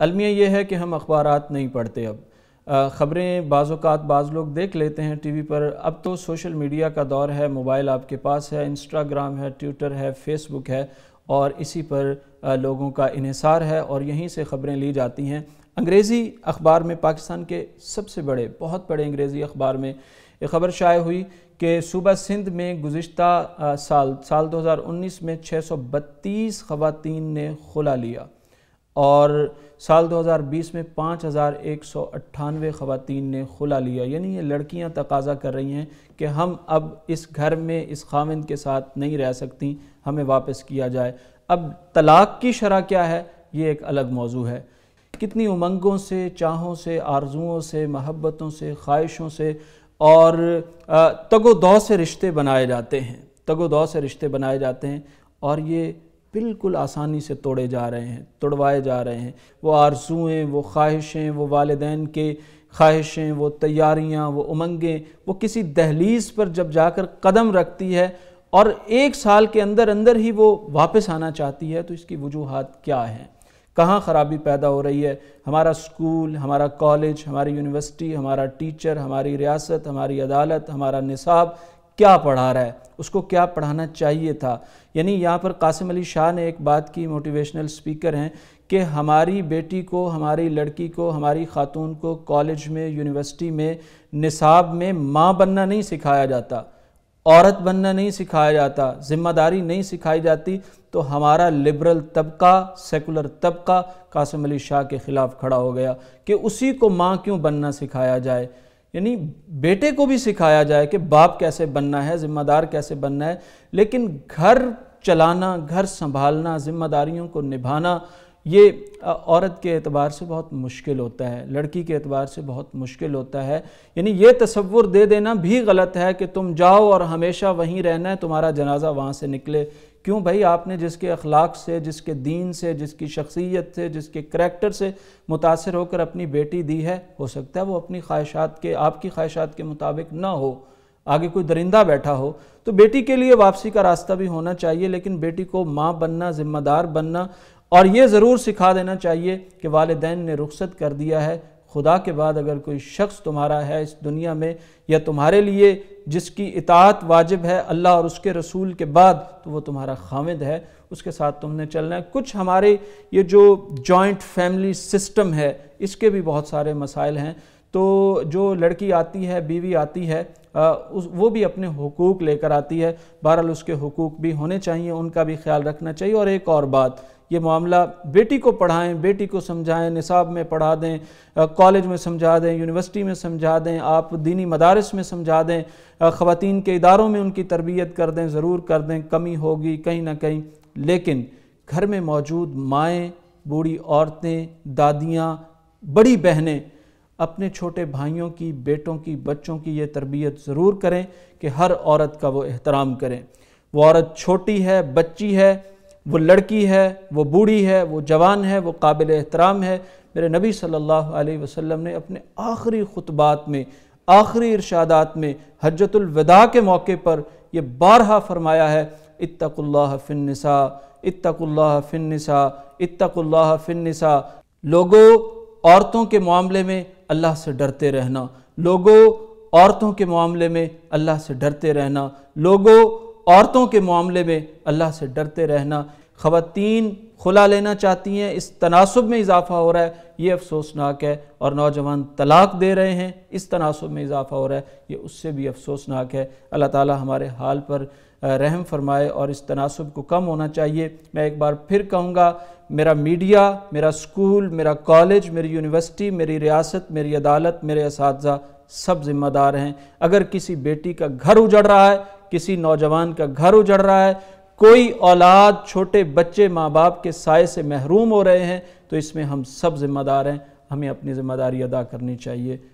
अलमिया ये है कि हम अखबार नहीं पढ़ते अब ख़बरें बाज़ात बाज़ लोग देख लेते हैं टीवी पर अब तो सोशल मीडिया का दौर है मोबाइल आपके पास है इंस्टाग्राम है ट्विटर है फेसबुक है और इसी पर लोगों का इहसार है और यहीं से ख़बरें ली जाती हैं अंग्रेज़ी अखबार में पाकिस्तान के सबसे बड़े बहुत बड़े अंग्रेज़ी अखबार में ये ख़बर शाये हुई कि सूबा सिंध में गुज्त साल साल 2019 में 632 सौ ख़वातीन ने खुला लिया और साल 2020 में पाँच हज़ार एक सौ अट्ठानवे ख़वान ने खुला लिया यानी ये लड़कियां तकाजा कर रही हैं कि हम अब इस घर में इस खामिन के साथ नहीं रह सकती हमें वापस किया जाए अब तलाक़ की शरह क्या है ये एक अलग मौजू है कितनी उमंगों से चाहों से आरजुओं से महब्बतों से ख्वाहिशों से और तगो दौ से रिश्ते बनाए जाते हैं तगो दौ से रिश्ते बनाए जाते हैं और ये बिल्कुल आसानी से तोड़े जा रहे हैं तोड़वाए जा रहे हैं वो आरजुएँ वो ख्वाहिशें वो वालदेन के ख्वाहिशें वो तैयारियाँ वो उमंगें वो किसी दहलीज़ पर जब जाकर कदम रखती है और एक साल के अंदर अंदर ही वो वापस आना चाहती है तो इसकी वजूहत क्या हैं कहाँ ख़राबी पैदा हो रही है हमारा स्कूल हमारा कॉलेज हमारी यूनिवर्सिटी हमारा टीचर हमारी रियासत हमारी अदालत हमारा निसाब क्या पढ़ा रहा है उसको क्या पढ़ाना चाहिए था यानी यहाँ पर कासिम अली शाह ने एक बात की मोटिवेशनल स्पीकर हैं कि हमारी बेटी को हमारी लड़की को हमारी खातून को कॉलेज में यूनिवर्सिटी में निसाब में माँ बनना नहीं सिखाया जाता औरत बनना नहीं सिखाया जाता ज़िम्मेदारी नहीं सिखाई जाती तो हमारा लिबरल तबका सेकुलर तबका कासिम अली शाह के ख़िलाफ़ खड़ा हो गया कि उसी को माँ क्यों बनना सिखाया जाए यानी बेटे को भी सिखाया जाए कि बाप कैसे बनना है ज़िम्मेदार कैसे बनना है लेकिन घर चलाना घर संभालना ज़िम्मेदारियों को निभाना ये औरत के अतबार से बहुत मुश्किल होता है लड़की के अतबार से बहुत मुश्किल होता है यानी ये तस्वुर दे देना भी गलत है कि तुम जाओ और हमेशा वहीं रहना है तुम्हारा जनाजा वहाँ से निकले क्यों भाई आपने जिसके अखलाक से जिसके दीन से जिसकी शख्सियत से जिसके करैक्टर से मुतासर होकर अपनी बेटी दी है हो सकता है वो अपनी ख्वाहिशात के आपकी ख्वाहिशात के मुताबिक ना हो आगे कोई दरिंदा बैठा हो तो बेटी के लिए वापसी का रास्ता भी होना चाहिए लेकिन बेटी को माँ बनना ज़िम्मेदार बनना और ये ज़रूर सिखा देना चाहिए कि वालदेन ने रुख़त कर दिया है खुदा के बाद अगर कोई शख्स तुम्हारा है इस दुनिया में या तुम्हारे लिए जिसकी इतात वाजिब है अल्लाह और उसके रसूल के बाद तो वो तुम्हारा खामिद है उसके साथ तुमने चलना है कुछ हमारे ये जो जॉइंट फैमिली सिस्टम है इसके भी बहुत सारे मसाइल हैं तो जो लड़की आती है बीवी आती है उस वो भी अपने हकूक़ लेकर आती है बहरहाल उसके हकूक़ भी होने चाहिए उनका भी ख्याल रखना चाहिए और एक और बात ये मामला बेटी को पढ़ाएं बेटी को समझाएं निसाब में पढ़ा दें कॉलेज में समझा दें यूनिवर्सिटी में समझा दें आप दीनी मदारस में समझा दें ख़वान के इदारों में उनकी तरबियत कर दें ज़रूर कर दें कमी होगी कहीं ना कहीं लेकिन घर में मौजूद माएँ बूढ़ी औरतें दादियाँ बड़ी बहनें अपने छोटे भाइयों की बेटों की बच्चों की ये तरबियत ज़रूर करें कि हर औरत का वो एहतराम करें वो औरत छोटी है बच्ची है वो लड़की है वो बूढ़ी है वो जवान है वो काबिल एहतराम है मेरे नबी सल्लल्लाहु अलैहि वसल्लम ने अपने आखिरी खुतबात में आखिरी इरशादात में हजतुलविदा के मौके पर यह बारहा फरमाया है इत्तकुल्ला फ़िनसा इत्तकुल्ला फ़िनसा इत्तकुल्ला फ़िनसा लोगो औरतों के मामले में अल्लाह से डरते रहना लोगो औरतों के मामले में अल्लाह से डरते रहना लोगों औरतों के मामले में अल्लाह से डरते रहना ख़वातीन खुला लेना चाहती हैं इस तनासब में इजाफ़ा हो रहा है ये अफसोसनाक है और नौजवान तलाक दे रहे हैं इस तनासब में इजाफ़ा हो रहा है ये उससे भी अफसोसनाक है अल्लाह ताला हमारे हाल पर रहम फरमाए और इस तनासब को कम होना चाहिए मैं एक बार फिर कहूँगा मेरा मीडिया मेरा स्कूल मेरा कॉलेज मेरी यूनिवर्सिटी मेरी रियासत मेरी अदालत मेरे इस सब ज़िम्मेदार हैं अगर किसी बेटी का घर उजड़ रहा है किसी नौजवान का घर उजड़ रहा है कोई औलाद छोटे बच्चे माँ बाप के साय से महरूम हो रहे हैं तो इसमें हम सब जिम्मेदार हैं हमें अपनी जिम्मेदारी अदा करनी चाहिए